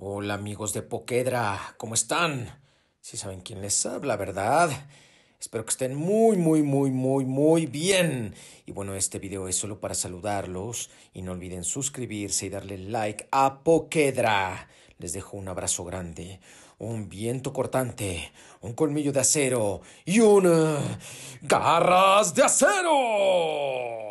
Hola amigos de Poquedra, ¿cómo están? Si saben quién les habla, ¿verdad? Espero que estén muy, muy, muy, muy, muy bien. Y bueno, este video es solo para saludarlos y no olviden suscribirse y darle like a Poquedra. Les dejo un abrazo grande, un viento cortante, un colmillo de acero y una garras de acero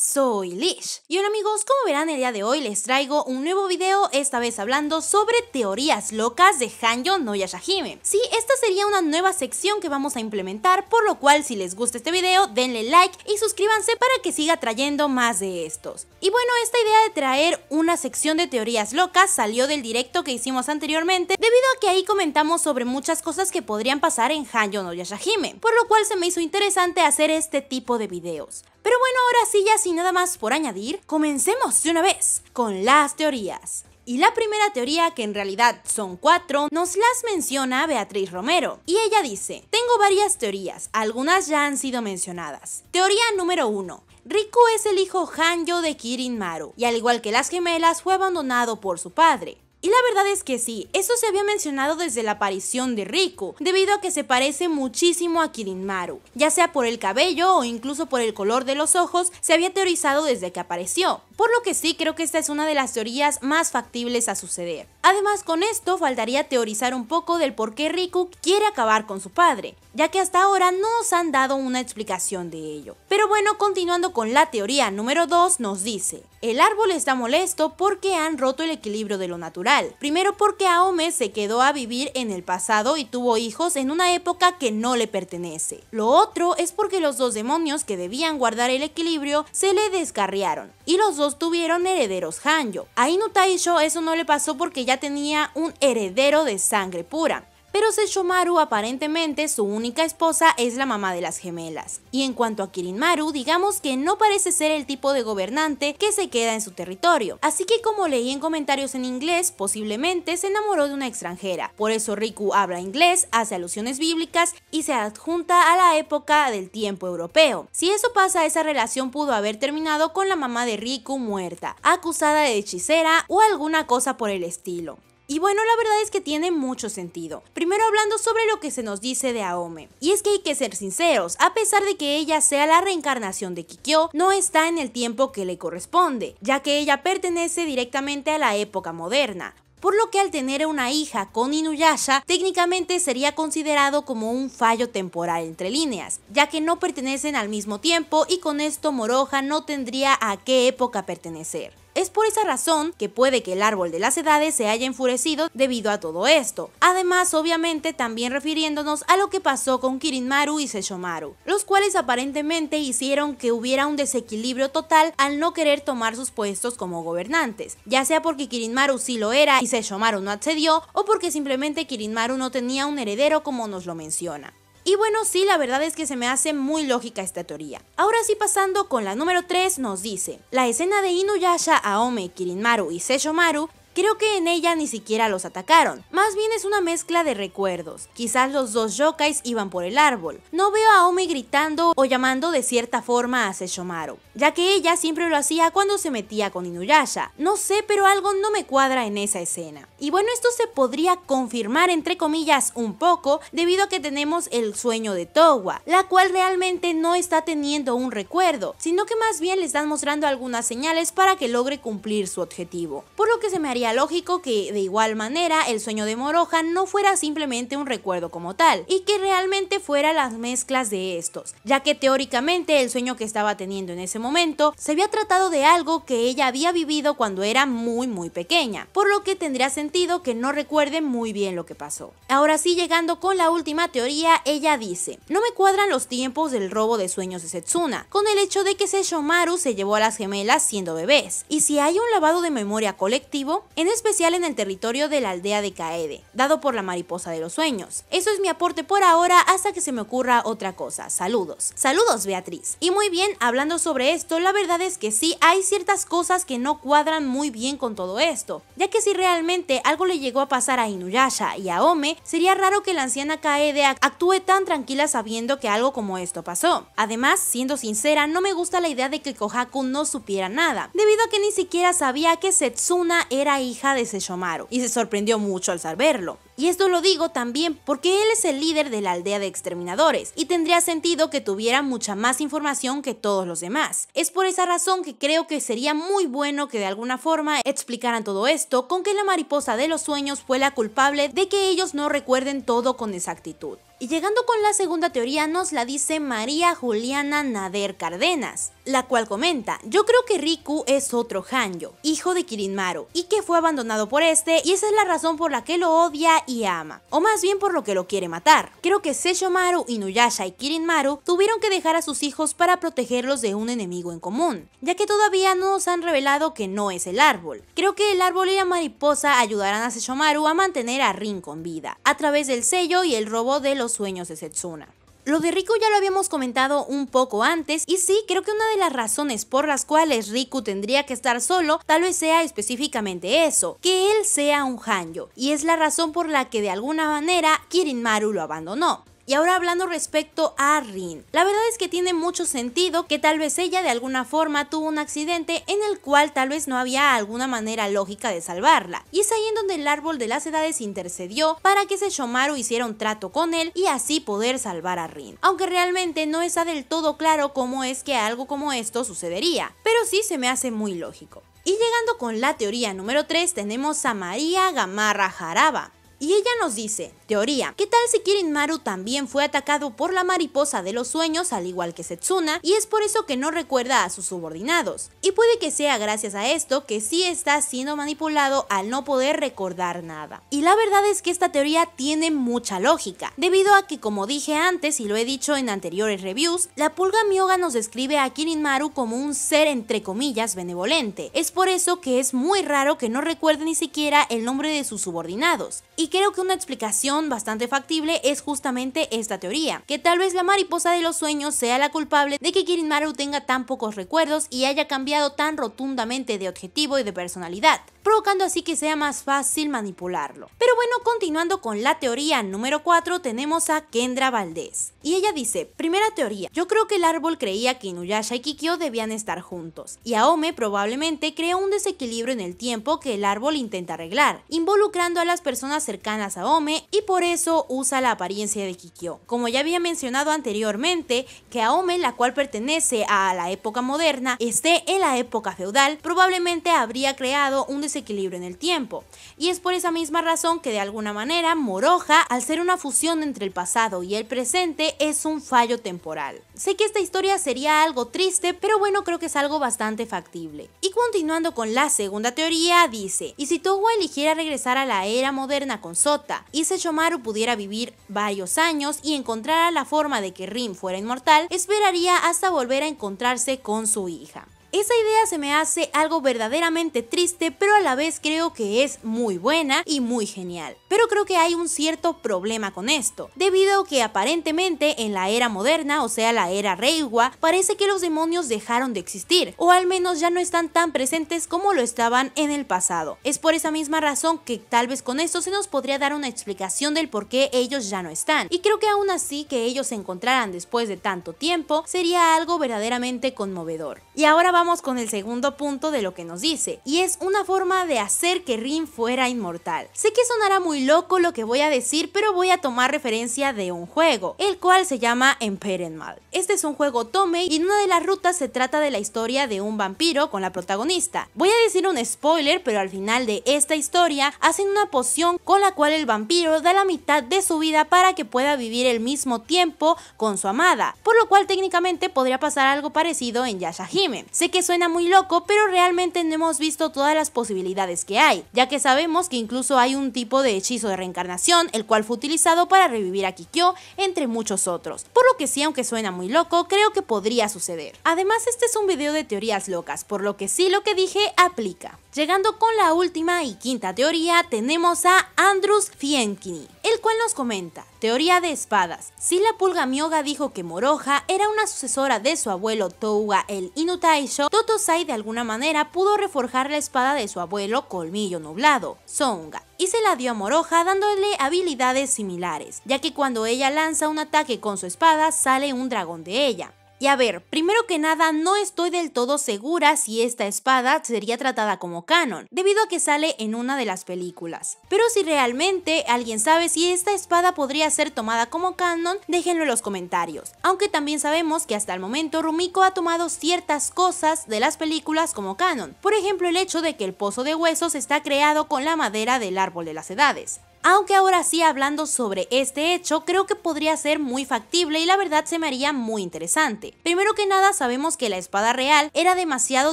soy Lish. Y hola amigos, como verán el día de hoy les traigo un nuevo video, esta vez hablando sobre teorías locas de Hanjo no Yashahime. Sí, esta sería una nueva sección que vamos a implementar, por lo cual si les gusta este video denle like y suscríbanse para que siga trayendo más de estos. Y bueno, esta idea de traer una sección de teorías locas salió del directo que hicimos anteriormente, debido a que ahí comentamos sobre muchas cosas que podrían pasar en Hanjo no Yashahime, por lo cual se me hizo interesante hacer este tipo de videos. Pero bueno, ahora sí, ya sin nada más por añadir, comencemos de una vez con las teorías. Y la primera teoría, que en realidad son cuatro, nos las menciona Beatriz Romero. Y ella dice, tengo varias teorías, algunas ya han sido mencionadas. Teoría número uno. Riku es el hijo Hanjo de Kirin Maru, y al igual que las gemelas fue abandonado por su padre. Y la verdad es que sí, eso se había mencionado desde la aparición de Rico, debido a que se parece muchísimo a Kirinmaru. Ya sea por el cabello o incluso por el color de los ojos, se había teorizado desde que apareció por lo que sí creo que esta es una de las teorías más factibles a suceder. Además, con esto faltaría teorizar un poco del por qué Riku quiere acabar con su padre, ya que hasta ahora no nos han dado una explicación de ello. Pero bueno, continuando con la teoría número 2, nos dice, el árbol está molesto porque han roto el equilibrio de lo natural. Primero porque Aome se quedó a vivir en el pasado y tuvo hijos en una época que no le pertenece. Lo otro es porque los dos demonios que debían guardar el equilibrio se le descarriaron y los dos tuvieron herederos Hanjo. A Inutaisho eso no le pasó porque ya tenía un heredero de sangre pura. Pero Seishomaru aparentemente su única esposa es la mamá de las gemelas. Y en cuanto a Kirinmaru, digamos que no parece ser el tipo de gobernante que se queda en su territorio. Así que como leí en comentarios en inglés, posiblemente se enamoró de una extranjera. Por eso Riku habla inglés, hace alusiones bíblicas y se adjunta a la época del tiempo europeo. Si eso pasa, esa relación pudo haber terminado con la mamá de Riku muerta, acusada de hechicera o alguna cosa por el estilo. Y bueno, la verdad es que tiene mucho sentido. Primero hablando sobre lo que se nos dice de Aome. Y es que hay que ser sinceros, a pesar de que ella sea la reencarnación de Kikyo, no está en el tiempo que le corresponde, ya que ella pertenece directamente a la época moderna por lo que al tener una hija con Inuyasha, técnicamente sería considerado como un fallo temporal entre líneas, ya que no pertenecen al mismo tiempo y con esto moroja no tendría a qué época pertenecer. Es por esa razón que puede que el árbol de las edades se haya enfurecido debido a todo esto. Además, obviamente, también refiriéndonos a lo que pasó con Kirinmaru y Seshomaru, los cuales aparentemente hicieron que hubiera un desequilibrio total al no querer tomar sus puestos como gobernantes, ya sea porque Kirinmaru sí lo era y Seshomaru no accedió, o porque simplemente Kirinmaru no tenía un heredero como nos lo menciona. Y bueno, sí, la verdad es que se me hace muy lógica esta teoría. Ahora sí, pasando con la número 3, nos dice: La escena de Inuyasha, Aome, Kirinmaru y Maru. Creo que en ella ni siquiera los atacaron, más bien es una mezcla de recuerdos. Quizás los dos yokais iban por el árbol. No veo a Omi gritando o llamando de cierta forma a Sesshomaru, ya que ella siempre lo hacía cuando se metía con Inuyasha. No sé, pero algo no me cuadra en esa escena. Y bueno, esto se podría confirmar entre comillas un poco debido a que tenemos el sueño de Towa, la cual realmente no está teniendo un recuerdo, sino que más bien le están mostrando algunas señales para que logre cumplir su objetivo, por lo que se me haría lógico que, de igual manera, el sueño de Moroja no fuera simplemente un recuerdo como tal, y que realmente fuera las mezclas de estos, ya que teóricamente el sueño que estaba teniendo en ese momento se había tratado de algo que ella había vivido cuando era muy muy pequeña, por lo que tendría sentido que no recuerde muy bien lo que pasó. Ahora sí, llegando con la última teoría, ella dice, no me cuadran los tiempos del robo de sueños de Setsuna, con el hecho de que Seshomaru se llevó a las gemelas siendo bebés, y si hay un lavado de memoria colectivo, en especial en el territorio de la aldea de Kaede dado por la mariposa de los sueños. Eso es mi aporte por ahora hasta que se me ocurra otra cosa. Saludos. Saludos, Beatriz. Y muy bien, hablando sobre esto, la verdad es que sí hay ciertas cosas que no cuadran muy bien con todo esto, ya que si realmente algo le llegó a pasar a Inuyasha y a Ome, sería raro que la anciana Kaede actúe tan tranquila sabiendo que algo como esto pasó. Además, siendo sincera, no me gusta la idea de que Kohaku no supiera nada, debido a que ni siquiera sabía que Setsuna era hija de Seyomaru y se sorprendió mucho al saberlo. Y esto lo digo también porque él es el líder de la aldea de exterminadores y tendría sentido que tuviera mucha más información que todos los demás. Es por esa razón que creo que sería muy bueno que de alguna forma explicaran todo esto con que la mariposa de los sueños fue la culpable de que ellos no recuerden todo con exactitud. Y llegando con la segunda teoría nos la dice María Juliana Nader Cardenas, la cual comenta, yo creo que Riku es otro Hanjo, hijo de Kirinmaru, y que fue abandonado por este y esa es la razón por la que lo odia y ama, o más bien por lo que lo quiere matar. Creo que Seishomaru, Inuyasha y Kirinmaru tuvieron que dejar a sus hijos para protegerlos de un enemigo en común, ya que todavía no nos han revelado que no es el árbol. Creo que el árbol y la mariposa ayudarán a Seishomaru a mantener a Rin con vida, a través del sello y el robo de los sueños de Setsuna. Lo de Riku ya lo habíamos comentado un poco antes y sí, creo que una de las razones por las cuales Riku tendría que estar solo tal vez sea específicamente eso, que él sea un Hanjo y es la razón por la que de alguna manera Kirinmaru lo abandonó. Y ahora hablando respecto a Rin, la verdad es que tiene mucho sentido que tal vez ella de alguna forma tuvo un accidente en el cual tal vez no había alguna manera lógica de salvarla. Y es ahí en donde el árbol de las edades intercedió para que ese Shomaru hiciera un trato con él y así poder salvar a Rin. Aunque realmente no está del todo claro cómo es que algo como esto sucedería, pero sí se me hace muy lógico. Y llegando con la teoría número 3 tenemos a María Gamarra Jaraba, y ella nos dice, teoría, ¿qué tal si Kirin Maru también fue atacado por la mariposa de los sueños al igual que Setsuna y es por eso que no recuerda a sus subordinados? Y puede que sea gracias a esto que sí está siendo manipulado al no poder recordar nada. Y la verdad es que esta teoría tiene mucha lógica, debido a que como dije antes y lo he dicho en anteriores reviews, la pulga Mioga nos describe a Kirin Maru como un ser entre comillas benevolente. Es por eso que es muy raro que no recuerde ni siquiera el nombre de sus subordinados. Y creo que una explicación bastante factible es justamente esta teoría, que tal vez la mariposa de los sueños sea la culpable de que Kirin Maru tenga tan pocos recuerdos y haya cambiado tan rotundamente de objetivo y de personalidad provocando así que sea más fácil manipularlo. Pero bueno, continuando con la teoría número 4, tenemos a Kendra Valdés. Y ella dice, primera teoría, yo creo que el árbol creía que Inuyasha y Kikyo debían estar juntos, y Aome probablemente creó un desequilibrio en el tiempo que el árbol intenta arreglar, involucrando a las personas cercanas a Aome y por eso usa la apariencia de Kikyo. Como ya había mencionado anteriormente, que Aome, la cual pertenece a la época moderna, esté en la época feudal, probablemente habría creado un Equilibrio en el tiempo. Y es por esa misma razón que de alguna manera Moroja, al ser una fusión entre el pasado y el presente, es un fallo temporal. Sé que esta historia sería algo triste, pero bueno, creo que es algo bastante factible. Y continuando con la segunda teoría, dice, ¿y si Towa eligiera regresar a la era moderna con Sota y Sechomaru pudiera vivir varios años y encontrara la forma de que Rin fuera inmortal, esperaría hasta volver a encontrarse con su hija? Esa idea se me hace algo verdaderamente triste, pero a la vez creo que es muy buena y muy genial. Pero creo que hay un cierto problema con esto, debido a que aparentemente en la era moderna, o sea la era Reiwa, parece que los demonios dejaron de existir, o al menos ya no están tan presentes como lo estaban en el pasado. Es por esa misma razón que tal vez con esto se nos podría dar una explicación del por qué ellos ya no están. Y creo que aún así que ellos se encontraran después de tanto tiempo sería algo verdaderamente conmovedor. Y ahora vamos vamos con el segundo punto de lo que nos dice, y es una forma de hacer que Rin fuera inmortal. Sé que sonará muy loco lo que voy a decir, pero voy a tomar referencia de un juego, el cual se llama Emperenmal. Mal. Este es un juego tome, y en una de las rutas se trata de la historia de un vampiro con la protagonista. Voy a decir un spoiler, pero al final de esta historia hacen una poción con la cual el vampiro da la mitad de su vida para que pueda vivir el mismo tiempo con su amada, por lo cual técnicamente podría pasar algo parecido en Yashahime. Sé que suena muy loco, pero realmente no hemos visto todas las posibilidades que hay, ya que sabemos que incluso hay un tipo de hechizo de reencarnación, el cual fue utilizado para revivir a Kikyo, entre muchos otros. Por lo que sí, aunque suena muy loco, creo que podría suceder. Además, este es un video de teorías locas, por lo que sí lo que dije aplica. Llegando con la última y quinta teoría, tenemos a Andrus Fienkini, el cual nos comenta, teoría de espadas. Si la pulga Mioga dijo que Moroja era una sucesora de su abuelo Touga el Inutai Totosai de alguna manera pudo reforjar la espada de su abuelo Colmillo Nublado, Songa, y se la dio a Moroja dándole habilidades similares, ya que cuando ella lanza un ataque con su espada sale un dragón de ella. Y a ver, primero que nada, no estoy del todo segura si esta espada sería tratada como canon, debido a que sale en una de las películas. Pero si realmente alguien sabe si esta espada podría ser tomada como canon, déjenlo en los comentarios. Aunque también sabemos que hasta el momento Rumiko ha tomado ciertas cosas de las películas como canon. Por ejemplo, el hecho de que el pozo de huesos está creado con la madera del árbol de las edades. Aunque ahora sí hablando sobre este hecho, creo que podría ser muy factible y la verdad se me haría muy interesante. Primero que nada sabemos que la espada real era demasiado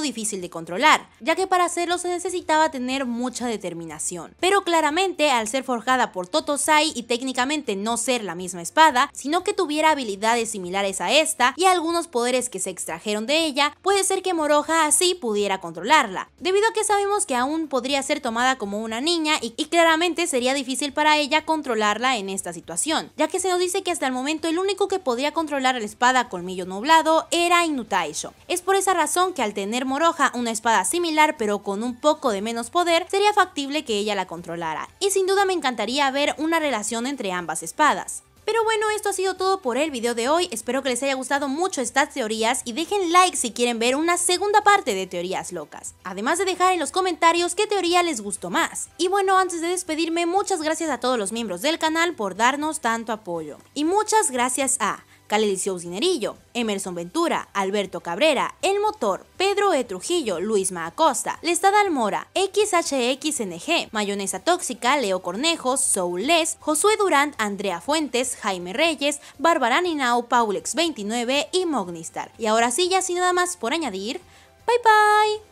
difícil de controlar, ya que para hacerlo se necesitaba tener mucha determinación. Pero claramente al ser forjada por Totosai y técnicamente no ser la misma espada, sino que tuviera habilidades similares a esta y algunos poderes que se extrajeron de ella, puede ser que Moroja así pudiera controlarla, debido a que sabemos que aún podría ser tomada como una niña y, y claramente sería difícil para ella controlarla en esta situación, ya que se nos dice que hasta el momento el único que podía controlar la espada colmillo nublado era Inutaisho. Es por esa razón que al tener Moroja una espada similar pero con un poco de menos poder, sería factible que ella la controlara, y sin duda me encantaría ver una relación entre ambas espadas. Pero bueno, esto ha sido todo por el video de hoy, espero que les haya gustado mucho estas teorías y dejen like si quieren ver una segunda parte de teorías locas, además de dejar en los comentarios qué teoría les gustó más. Y bueno, antes de despedirme, muchas gracias a todos los miembros del canal por darnos tanto apoyo. Y muchas gracias a Calelicio Cinerillo, Emerson Ventura, Alberto Cabrera, El Motor, Pedro E. Trujillo, Luis Maacosta, Lestada Almora, XHXNG, Mayonesa Tóxica, Leo Cornejos, Les, Josué Durant, Andrea Fuentes, Jaime Reyes, Bárbara Ninau, Paulex29 y Mognistar. Y ahora sí, ya sin nada más por añadir, bye bye!